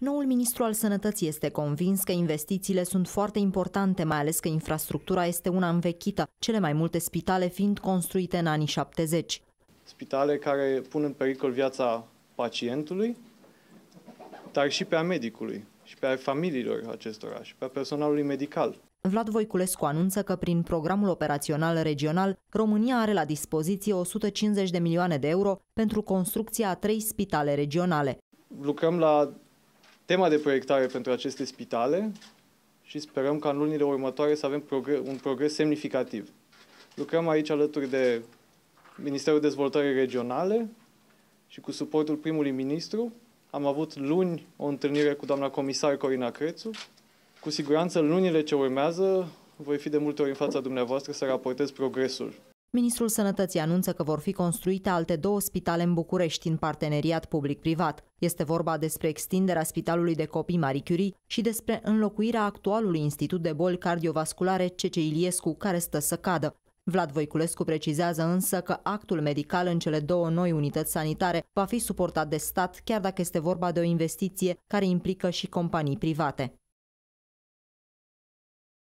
Noul ministru al sănătății este convins că investițiile sunt foarte importante, mai ales că infrastructura este una învechită, cele mai multe spitale fiind construite în anii 70. Spitale care pun în pericol viața pacientului, dar și pe a medicului, și pe a familiilor acestora, și pe a personalului medical. Vlad Voiculescu anunță că prin programul operațional regional, România are la dispoziție 150 de milioane de euro pentru construcția a trei spitale regionale. Lucrăm la tema de proiectare pentru aceste spitale și sperăm ca în lunile următoare să avem progre un progres semnificativ. Lucrăm aici alături de Ministerul Dezvoltării Regionale și cu suportul primului ministru. Am avut luni o întâlnire cu doamna comisar Corina Crețu. Cu siguranță, lunile ce urmează, voi fi de multe ori în fața dumneavoastră să raportez progresul Ministrul Sănătății anunță că vor fi construite alte două spitale în București în parteneriat public-privat. Este vorba despre extinderea Spitalului de Copii Marie Curie și despre înlocuirea actualului Institut de Boli Cardiovasculare CC Iliescu, care stă să cadă. Vlad Voiculescu precizează însă că actul medical în cele două noi unități sanitare va fi suportat de stat, chiar dacă este vorba de o investiție care implică și companii private.